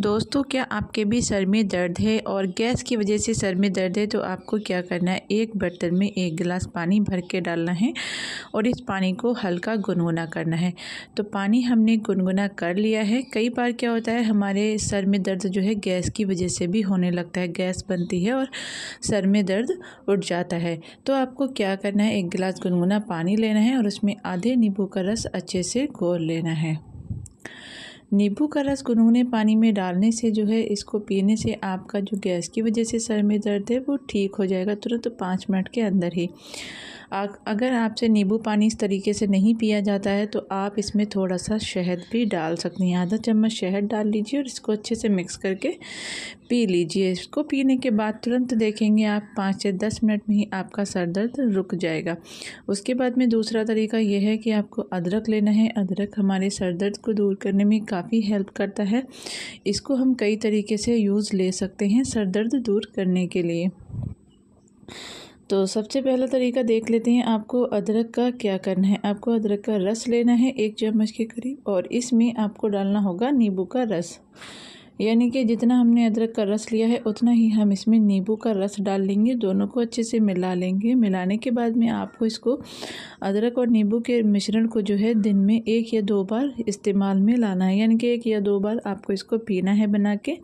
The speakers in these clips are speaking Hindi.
दोस्तों क्या आपके भी सर में दर्द है और गैस की वजह से सर में दर्द है तो आपको क्या करना है एक बर्तन में एक गिलास पानी भर के डालना है और इस पानी को हल्का गुनगुना करना है तो पानी हमने गुनगुना कर लिया है कई बार क्या होता है हमारे सर में दर्द जो है गैस की वजह से भी होने लगता है गैस बनती है और सर में दर्द उठ जाता है तो आपको क्या करना है एक गिलास गुनगुना पानी लेना है और उसमें आधे नींबू का रस अच्छे से घोल लेना है नींबू का रस गुनगुने पानी में डालने से जो है इसको पीने से आपका जो गैस की वजह से सर में दर्द है वो ठीक हो जाएगा तुरंत तो पाँच मिनट के अंदर ही अगर आपसे नींबू पानी इस तरीके से नहीं पिया जाता है तो आप इसमें थोड़ा सा शहद भी डाल सकती हैं आधा चम्मच शहद डाल लीजिए और इसको अच्छे से मिक्स करके पी लीजिए इसको पीने के बाद तुरंत देखेंगे आप पाँच से दस मिनट में ही आपका सर दर्द रुक जाएगा उसके बाद में दूसरा तरीका यह है कि आपको अदरक लेना है अदरक हमारे सर दर्द को दूर करने में काफ़ी हेल्प करता है इसको हम कई तरीके से यूज़ ले सकते हैं सर दर्द दूर करने के लिए तो सबसे पहला तरीका देख लेते हैं आपको अदरक का क्या करना है आपको अदरक का रस लेना है एक चम्मच के करीब और इसमें आपको डालना होगा नींबू का रस यानी कि जितना हमने अदरक का रस लिया है उतना ही हम इसमें नींबू का रस डाल लेंगे दोनों को अच्छे से मिला लेंगे मिलाने के बाद में आपको इसको अदरक और नींबू के मिश्रण को जो है दिन में एक या दो बार इस्तेमाल में लाना है यानी कि एक या दो बार आपको इसको पीना है बना के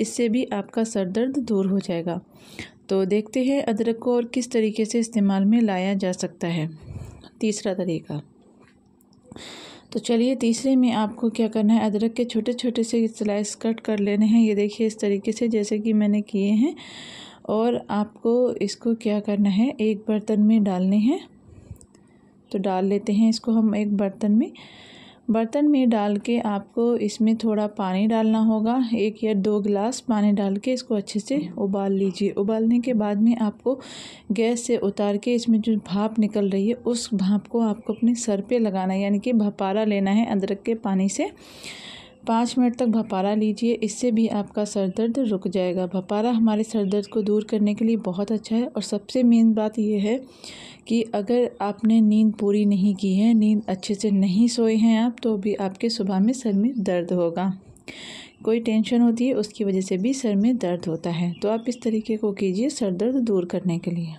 इससे भी आपका सर दर्द दूर हो जाएगा तो देखते हैं अदरक को और किस तरीके से इस्तेमाल में लाया जा सकता है तीसरा तरीका तो चलिए तीसरे में आपको क्या करना है अदरक के छोटे छोटे से स्लाइस कट कर लेने हैं ये देखिए इस तरीके से जैसे कि मैंने किए हैं और आपको इसको क्या करना है एक बर्तन में डालने हैं तो डाल लेते हैं इसको हम एक बर्तन में बर्तन में डाल के आपको इसमें थोड़ा पानी डालना होगा एक या दो गिलास पानी डाल के इसको अच्छे से उबाल लीजिए उबालने के बाद में आपको गैस से उतार के इसमें जो भाप निकल रही है उस भाप को आपको अपने सर पे लगाना है यानी कि भपारा लेना है अदरक के पानी से पाँच मिनट तक भपारा लीजिए इससे भी आपका सर दर्द रुक जाएगा भपारा हमारे सर दर्द को दूर करने के लिए बहुत अच्छा है और सबसे मेन बात यह है कि अगर आपने नींद पूरी नहीं की है नींद अच्छे से नहीं सोए हैं आप तो भी आपके सुबह में सर में दर्द होगा कोई टेंशन होती है उसकी वजह से भी सर में दर्द होता है तो आप इस तरीके को कीजिए सर दर्द दूर करने के लिए